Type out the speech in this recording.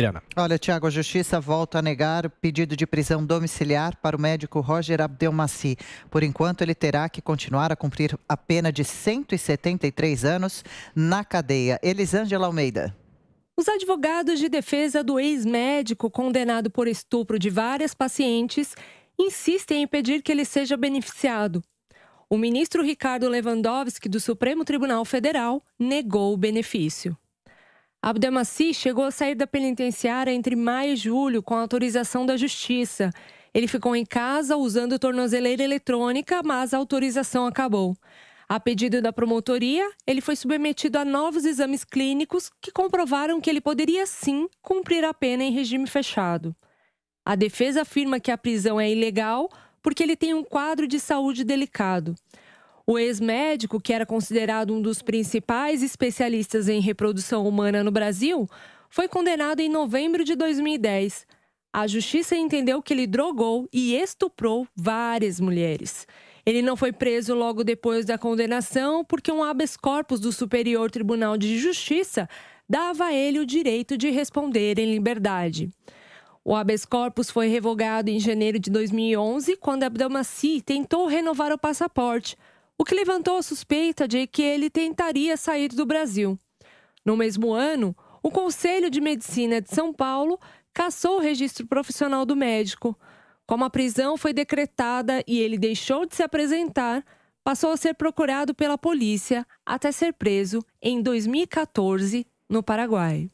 Adriana. Olha, Tiago, a Justiça volta a negar o pedido de prisão domiciliar para o médico Roger Abdelmaci. Por enquanto, ele terá que continuar a cumprir a pena de 173 anos na cadeia. Elisângela Almeida. Os advogados de defesa do ex-médico condenado por estupro de várias pacientes insistem em pedir que ele seja beneficiado. O ministro Ricardo Lewandowski, do Supremo Tribunal Federal, negou o benefício. Abdelmassi chegou a sair da penitenciária entre maio e julho com autorização da justiça. Ele ficou em casa usando tornozeleira eletrônica, mas a autorização acabou. A pedido da promotoria, ele foi submetido a novos exames clínicos que comprovaram que ele poderia sim cumprir a pena em regime fechado. A defesa afirma que a prisão é ilegal porque ele tem um quadro de saúde delicado. O ex-médico, que era considerado um dos principais especialistas em reprodução humana no Brasil, foi condenado em novembro de 2010. A justiça entendeu que ele drogou e estuprou várias mulheres. Ele não foi preso logo depois da condenação porque um habeas corpus do Superior Tribunal de Justiça dava a ele o direito de responder em liberdade. O habeas corpus foi revogado em janeiro de 2011 quando Abdelmaci tentou renovar o passaporte, o que levantou a suspeita de que ele tentaria sair do Brasil. No mesmo ano, o Conselho de Medicina de São Paulo cassou o registro profissional do médico. Como a prisão foi decretada e ele deixou de se apresentar, passou a ser procurado pela polícia até ser preso em 2014 no Paraguai.